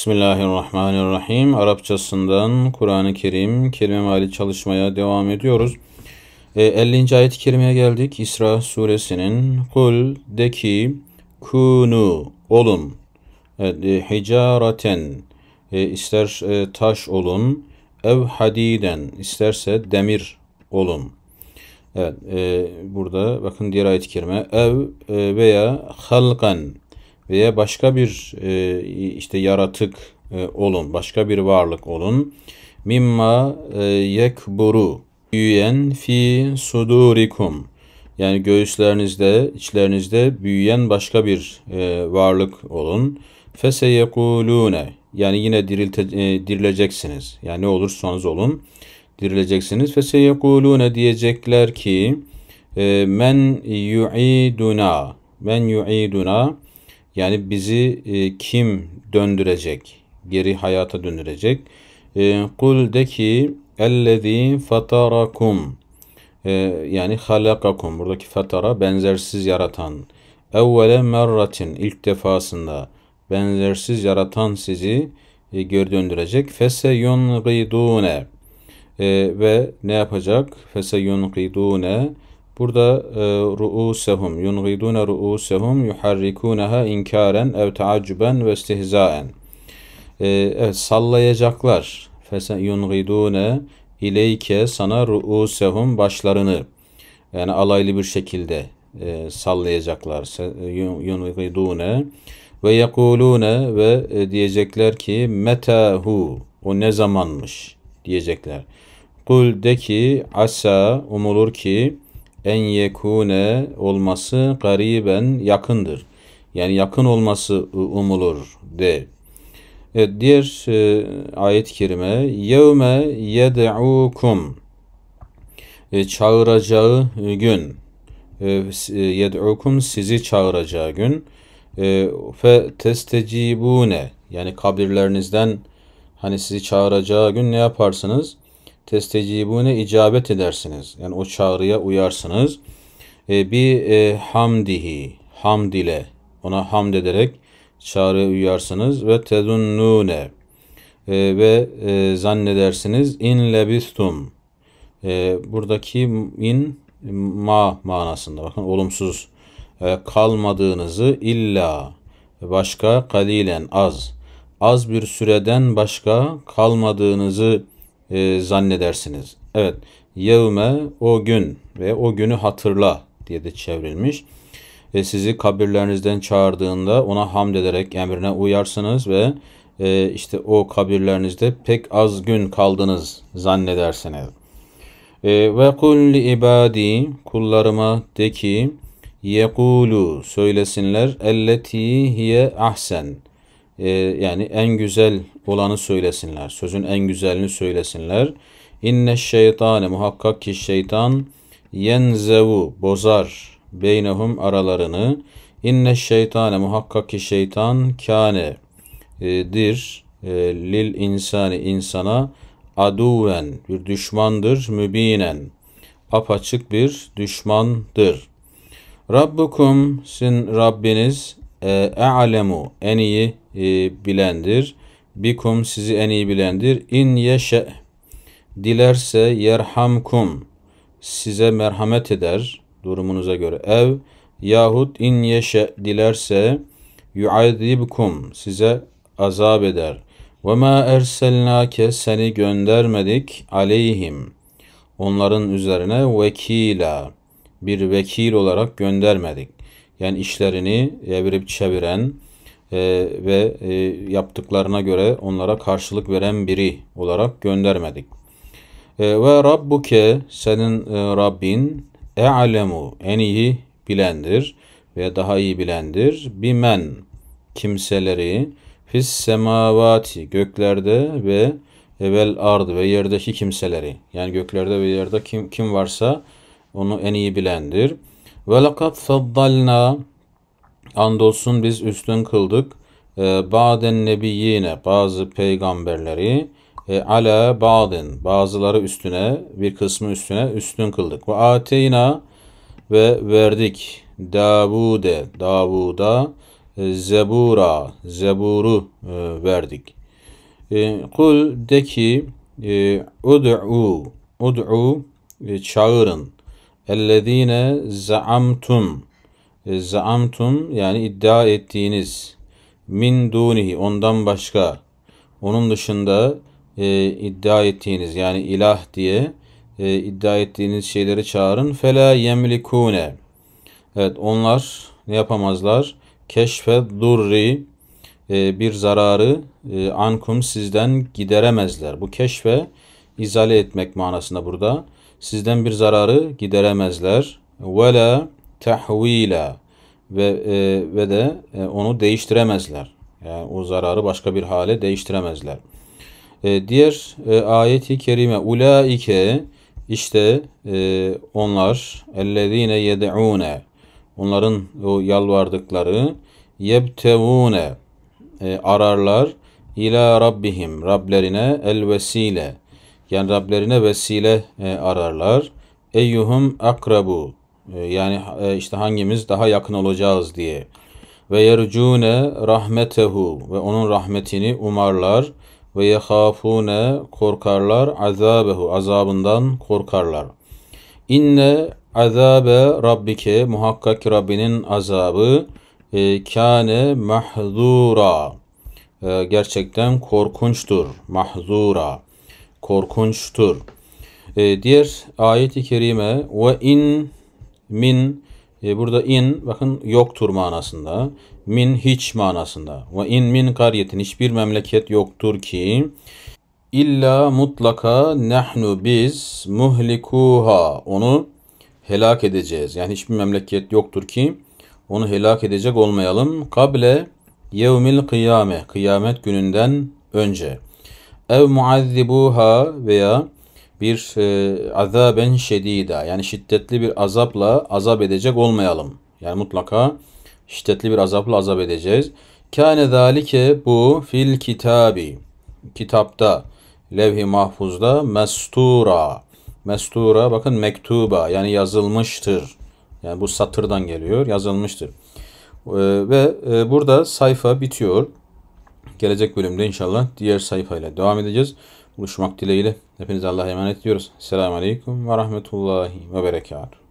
Bismillahirrahmanirrahim. Arapçasından Kur'an-ı Kerim kelime mali çalışmaya devam ediyoruz. E, 50. ayet-i kerimeye geldik. İsra suresinin kul de ki kunu olun. Evet, e, e hicareten e, ister e, taş olun. Ev hadiden isterse demir olun. Evet, e, burada bakın diğer ayet-i kerime ev e, veya halkan veya başka bir e, işte yaratık e, olun, başka bir varlık olun. Mimma e, yekburu büyüyen fi sudurikum. Yani göğüslerinizde, içlerinizde büyüyen başka bir e, varlık olun. Feseyekulune. Yani yine dirilte, e, dirileceksiniz. Yani ne olursanız olun dirileceksiniz. Feseyekulune diyecekler ki e, men yu'iduna. Men yu'iduna. Yani bizi e, kim döndürecek? Geri hayata döndürecek. E, Kul de ki ellezî fatarakum e, yani halakakum buradaki fatara benzersiz yaratan evvele merratin ilk defasında benzersiz yaratan sizi e, geri döndürecek fese yunqidune e, ve ne yapacak fese yunqidune Burada e, ru'usehum yunğidune ru'usehum yuharrikunaha inkaren ev taaccuben ve istihzaen. E, evet sallayacaklar. Fesen yunğidune ileyke sana ru'usehum başlarını. Yani alaylı bir şekilde e, sallayacaklar. E, yunğidune ve yekulune ve e, diyecekler ki metahu o ne zamanmış diyecekler. Kul de ki asa umulur ki en yekune olması gariben yakındır. Yani yakın olması umulur de. Evet, diğer e, ayet-i kerime yevme yed'ukum e, çağıracağı e, gün e, e, yed'ukum sizi çağıracağı gün e, fe testecibune yani kabirlerinizden hani sizi çağıracağı gün ne yaparsınız? testecibune icabet edersiniz. Yani o çağrıya uyarsınız. E, bir e, hamdihi, hamd ile ona hamd ederek çağrıya uyarsınız ve tezunnune e, ve e, zannedersiniz in lebistum. E, buradaki in ma manasında bakın olumsuz e, kalmadığınızı illa başka kalilen az az bir süreden başka kalmadığınızı e, zannedersiniz. Evet, yevme o gün ve o günü hatırla diye de çevrilmiş. E, sizi kabirlerinizden çağırdığında ona hamd ederek emrine uyarsınız ve e, işte o kabirlerinizde pek az gün kaldınız zannedersiniz. E, ve kul li ibadi kullarıma de ki yekulu söylesinler elleti hiye ahsen.'' Ee, yani en güzel olanı söylesinler. Sözün en güzelini söylesinler. İnne şeytane muhakkak ki şeytan yenzevu bozar beynehum aralarını. İnne şeytane muhakkak ki şeytan kâne e, dir e, lil insani insana aduven bir düşmandır mübinen apaçık bir düşmandır. Rabbukum sin Rabbiniz ee, e'alemu en iyi e, bilendir. Bikum sizi en iyi bilendir. İn yeşe dilerse yerhamkum size merhamet eder durumunuza göre. Ev yahut in yeşe dilerse yuazibkum size azap eder. Ve ma erselnake seni göndermedik aleyhim. Onların üzerine vekila bir vekil olarak göndermedik yani işlerini evirip çeviren e, ve e, yaptıklarına göre onlara karşılık veren biri olarak göndermedik. E, ve Rabbuke senin e, Rabbin e'alemu en iyi bilendir ve daha iyi bilendir. Bimen kimseleri fis semavati göklerde ve evel ard ve yerdeki kimseleri yani göklerde ve yerde kim kim varsa onu en iyi bilendir. Ve lekad faddalna andolsun biz üstün kıldık. E, baden nebiyyine bazı peygamberleri e, ala baden bazıları üstüne bir kısmı üstüne üstün kıldık. Ve ateyna ve verdik Davude Davud'a e, Zebura Zebur'u e, verdik. E, kul de ki e, ud'u çağırın اَلَّذ۪ينَ zaamtum e, zaamtum yani iddia ettiğiniz min dunihi ondan başka onun dışında e, iddia ettiğiniz yani ilah diye e, iddia ettiğiniz şeyleri çağırın fela yemlikune evet onlar ne yapamazlar keşfe durri e, bir zararı e, ankum sizden gideremezler bu keşfe izale etmek manasında burada Sizden bir zararı gideremezler. Ve la tahvila ve e, ve de e, onu değiştiremezler. Yani o zararı başka bir hale değiştiremezler. E, diğer e, ayeti kerime ulaike işte e, onlar ellezine yed'une onların o yalvardıkları yebtevune e, ararlar ila rabbihim Rablerine el vesile yani Rablerine vesile e, ararlar. Eyyuhum akrabu. E, yani e, işte hangimiz daha yakın olacağız diye. Ve yercune rahmetehu. Ve onun rahmetini umarlar. Ve yehafune korkarlar. Azabehu. Azabından korkarlar. İnne azabe rabbike. Muhakkak Rabbinin azabı. E, kâne mahzura. E, gerçekten korkunçtur. Mahzura korkunçtur. E, diğer ayet-i kerime ve in min e, burada in bakın yoktur manasında. Min hiç manasında. Ve in min kariyetin hiçbir memleket yoktur ki illa mutlaka nahnu biz muhlikuha onu helak edeceğiz. Yani hiçbir memleket yoktur ki onu helak edecek olmayalım. Kable yevmil kıyame kıyamet gününden önce.'' ev muazzibuha veya bir e, azaben şedida yani şiddetli bir azapla azap edecek olmayalım. Yani mutlaka şiddetli bir azapla azap edeceğiz. Kâne zâlike bu fil kitabi. Kitapta, levh-i mahfuzda mestura. Mestura bakın mektuba yani yazılmıştır. Yani bu satırdan geliyor yazılmıştır. Ee, ve e, burada sayfa bitiyor. Gelecek bölümde inşallah diğer sayfayla devam edeceğiz. Buluşmak dileğiyle. Hepinize Allah'a emanet ediyoruz. Selamun Aleyküm ve Rahmetullahi ve Berekatuhu.